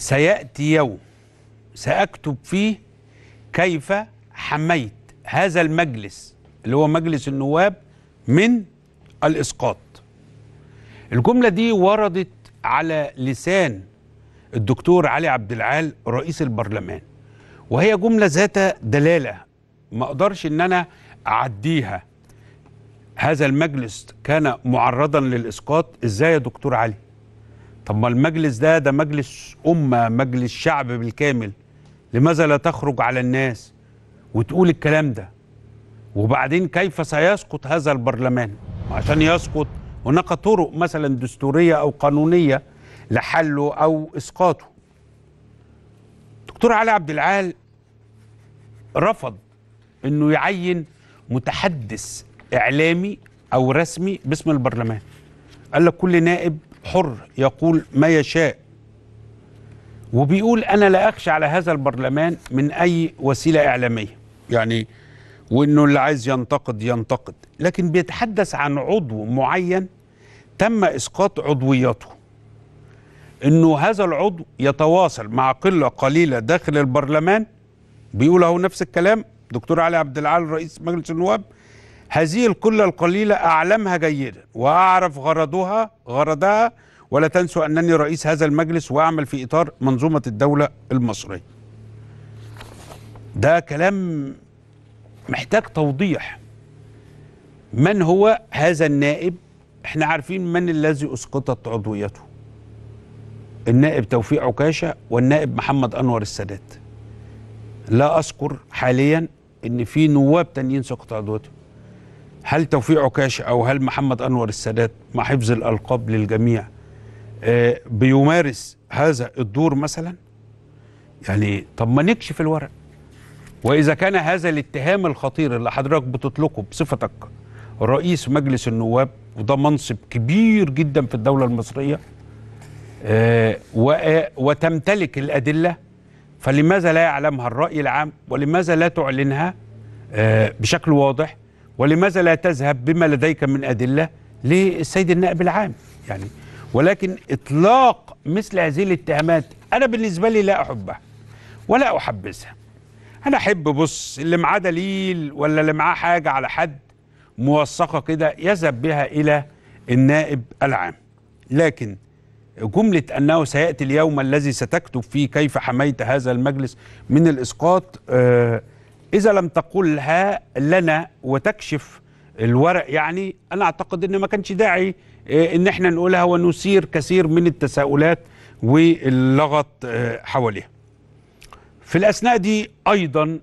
سيأتي يوم سأكتب فيه كيف حميت هذا المجلس اللي هو مجلس النواب من الإسقاط الجملة دي وردت على لسان الدكتور علي عبد العال رئيس البرلمان وهي جملة ذات دلالة ما أقدرش إن أنا أعديها هذا المجلس كان معرضا للإسقاط إزاي يا دكتور علي طب ما المجلس ده ده مجلس أمة مجلس شعب بالكامل لماذا لا تخرج على الناس وتقول الكلام ده وبعدين كيف سيسقط هذا البرلمان عشان يسقط هناك طرق مثلا دستورية أو قانونية لحله أو إسقاطه دكتور علي عبد العال رفض أنه يعين متحدث إعلامي أو رسمي باسم البرلمان قال لك كل نائب حر يقول ما يشاء وبيقول انا لا اخشى على هذا البرلمان من اي وسيله اعلاميه يعني وانه اللي عايز ينتقد ينتقد لكن بيتحدث عن عضو معين تم اسقاط عضويته انه هذا العضو يتواصل مع قله قليله داخل البرلمان بيقول اهو نفس الكلام دكتور علي عبد العال رئيس مجلس النواب هذه القلة القليلة أعلمها جيدا وأعرف غرضها غرضها ولا تنسوا أنني رئيس هذا المجلس وأعمل في إطار منظومة الدولة المصرية ده كلام محتاج توضيح من هو هذا النائب احنا عارفين من الذي اسقطت عضويته النائب توفيق عكاشه والنائب محمد انور السادات لا اذكر حاليا ان في نواب تانيين سقط عضويتهم هل توفيق عكاش او هل محمد انور السادات مع حفظ الالقاب للجميع آه، بيمارس هذا الدور مثلا يعني طب ما نكشف الورق واذا كان هذا الاتهام الخطير اللي حضرتك بتطلقه بصفتك رئيس مجلس النواب وده منصب كبير جدا في الدوله المصريه آه، آه، وتمتلك الادله فلماذا لا يعلمها الراي العام ولماذا لا تعلنها بشكل واضح ولماذا لا تذهب بما لديك من أدلة للسيد النائب العام يعني ولكن إطلاق مثل هذه الاتهامات أنا بالنسبة لي لا أحبها ولا أحبذها أنا أحب بص اللي معاه دليل ولا اللي معاه حاجة على حد موثقة كده يذهب بها إلى النائب العام لكن جملة أنه سيأتي اليوم الذي ستكتب فيه كيف حميت هذا المجلس من الإسقاط آه إذا لم تقلها لنا وتكشف الورق يعني أنا أعتقد أن ما كانش داعي آه، إن إحنا نقولها ونثير كثير من التساؤلات واللغط آه، حواليها في الأثناء دي أيضا